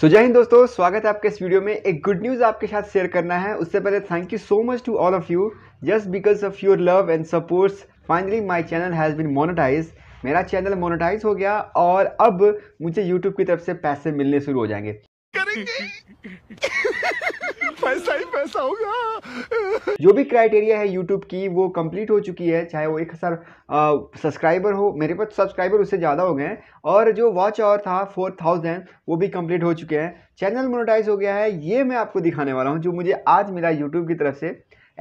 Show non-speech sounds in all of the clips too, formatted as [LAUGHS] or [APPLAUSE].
सो जय हिंद दोस्तों स्वागत है आपके इस वीडियो में एक गुड न्यूज़ आपके साथ शेयर करना है उससे पहले thank you so much to all of you just because of your love and supports finally my channel has been monetize मेरा चैनल मोनोटाइज हो गया और अब मुझे यूट्यूब की तरफ से पैसे मिलने शुरू हो जाएंगे पैसा ही पैसा होगा जो भी क्राइटेरिया है यूट्यूब की वो कंप्लीट हो चुकी है चाहे वो एक हज़ार सब्सक्राइबर हो मेरे पास सब्सक्राइबर उससे ज़्यादा हो गए हैं और जो वॉच आवर था फोर थाउजेंड वो भी कंप्लीट हो चुके हैं चैनल मोनोटाइज हो गया है ये मैं आपको दिखाने वाला हूँ जो मुझे आज मिला यूट्यूब की तरफ से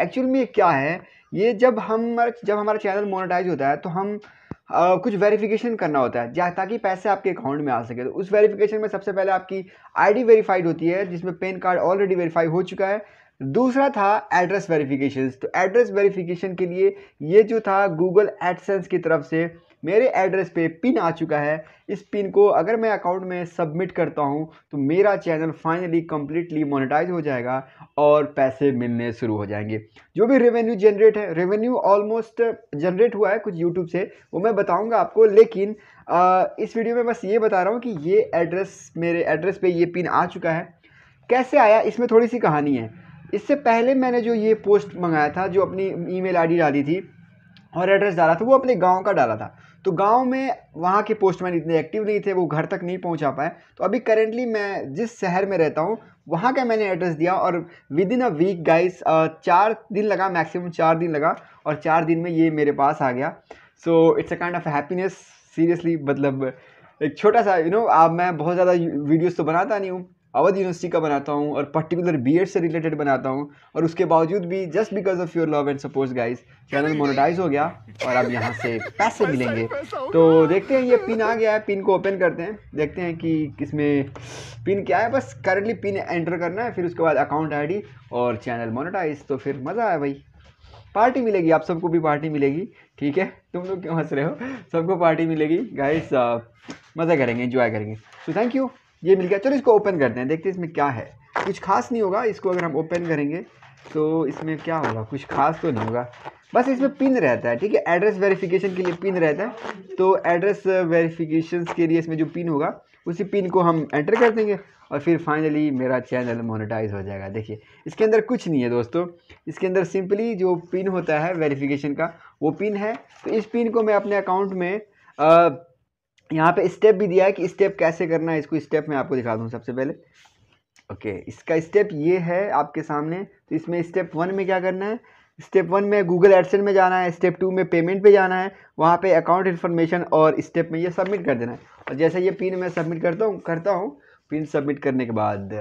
एक्चुअल में क्या है ये जब हम जब हमारा चैनल मोनोटाइज होता है तो हम कुछ वेरिफिकेशन करना होता है ताकि पैसे आपके अकाउंट में आ सके तो उस वेरिफिकेशन में सबसे पहले आपकी आईडी वेरीफाइड होती है जिसमें पेन कार्ड ऑलरेडी वेरीफाई हो चुका है दूसरा था एड्रेस वेरिफिकेशन तो एड्रेस वेरिफिकेशन के लिए ये जो था गूगल एडसेंस की तरफ से मेरे एड्रेस पे पिन आ चुका है इस पिन को अगर मैं अकाउंट में सबमिट करता हूँ तो मेरा चैनल फाइनली कम्प्लीटली मोनिटाइज हो जाएगा और पैसे मिलने शुरू हो जाएंगे जो भी रेवेन्यू जनरेट है रेवेन्यू ऑलमोस्ट जनरेट हुआ है कुछ यूट्यूब से वो मैं बताऊँगा आपको लेकिन आ, इस वीडियो में बस ये बता रहा हूँ कि ये एड्रेस मेरे एड्रेस पर ये पिन आ चुका है कैसे आया इसमें थोड़ी सी कहानी है इससे पहले मैंने जो ये पोस्ट मंगाया था जो अपनी ईमेल आईडी डाली थी और एड्रेस डाला था वो अपने गांव का डाला था तो गांव में वहाँ के पोस्टमैन इतने एक्टिव नहीं थे वो घर तक नहीं पहुँचा पाए तो अभी करेंटली मैं जिस शहर में रहता हूँ वहाँ का मैंने एड्रेस दिया और within a week guys चार दिन लगा मैक्सिमम चार दिन लगा और चार दिन में ये मेरे पास आ गया so it's a kind of happiness seriously मतलब एक छोटा सा यू you नो know, आप मैं बहुत ज़्यादा वीडियोस तो बनाता नहीं हूँ अवध यूनिवर्सिटी का बनाता हूँ और पर्टिकुलर बी से रिलेटेड बनाता हूँ और उसके बावजूद भी just because of your love and support guys channel monetize हो गया और अब यहाँ से [LAUGHS] पैसे मिलेंगे तो देखते हैं ये पिन आ गया है पिन को ओपन करते हैं देखते हैं कि इसमें पिन क्या है बस करंटली पिन एंटर करना है फिर उसके बाद अकाउंट आई और चैनल मोनोटाइज तो फिर मज़ा आया भाई पार्टी मिलेगी आप सबको भी पार्टी मिलेगी ठीक है तुम लोग क्यों हंस रहे हो सबको पार्टी मिलेगी गाइस uh, मज़ा करेंगे इन्जॉय करेंगे तो थैंक यू ये मिल गया चलो इसको ओपन करते हैं देखते हैं इसमें क्या है कुछ खास नहीं होगा इसको अगर हम ओपन करेंगे तो इसमें क्या होगा कुछ खास तो नहीं होगा बस इसमें पिन रहता है ठीक है एड्रेस वेरिफिकेशन के लिए पिन रहता है तो एड्रेस वेरिफिकेशन के लिए इसमें जो पिन होगा उसी पिन को हम एंटर कर देंगे और फिर फाइनली मेरा चैनल मोनेटाइज हो जाएगा देखिए इसके अंदर कुछ नहीं है दोस्तों इसके अंदर सिंपली जो पिन होता है वेरिफिकेशन का वो पिन है तो इस पिन को मैं अपने अकाउंट में आ, यहाँ पे स्टेप भी दिया है कि स्टेप कैसे करना है इसको स्टेप मैं आपको दिखा दूँ सबसे पहले ओके okay, इसका स्टेप ये है आपके सामने तो इसमें स्टेप वन में क्या करना है स्टेप वन में गूगल एडसन में जाना है स्टेप टू में पेमेंट पे जाना है वहाँ पे अकाउंट इन्फॉर्मेशन और स्टेप में ये सबमिट कर देना है और जैसे ये पिन मैं सबमिट करता हूँ करता हूँ पिन सबमिट करने के बाद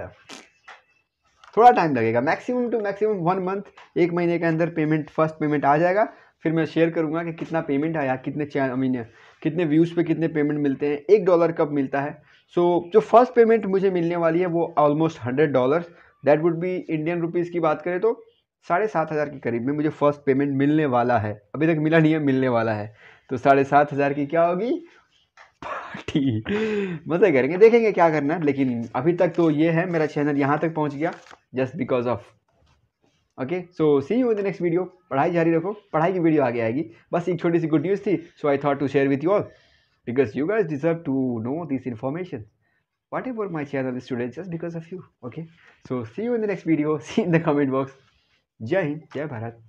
थोड़ा टाइम लगेगा maximum two maximum one month एक महीने के अंदर पेमेंट फर्स्ट पेमेंट आ जाएगा फिर मैं शेयर करूँगा कि कितना पेमेंट आया कितने चैनल आई मीन कितने व्यूज़ पे कितने पेमेंट मिलते हैं एक डॉलर कब मिलता है सो so, जो फर्स्ट पेमेंट मुझे मिलने वाली है वो almost hundred dollar that would be Indian rupees की बात करें तो साढ़े सात हज़ार के करीब में मुझे फर्स्ट पेमेंट मिलने वाला है अभी तक मिला नहीं है मिलने वाला है तो साढ़े सात हज़ार की क्या होगी पार्टी मज़े करेंगे देखेंगे क्या करना है लेकिन अभी तक तो ये है मेरा चैनल यहाँ तक पहुँच गया just because of okay so see you in the next video पढ़ाई जारी रखो पढ़ाई की वीडियो आगे आएगी बस एक छोटी सी गुड न्यूज़ थी so I thought to share with you all because you guys deserve to know this information whatever my channel student just because of you okay so see you in the next video see in the comment box जय हिंद जय भारत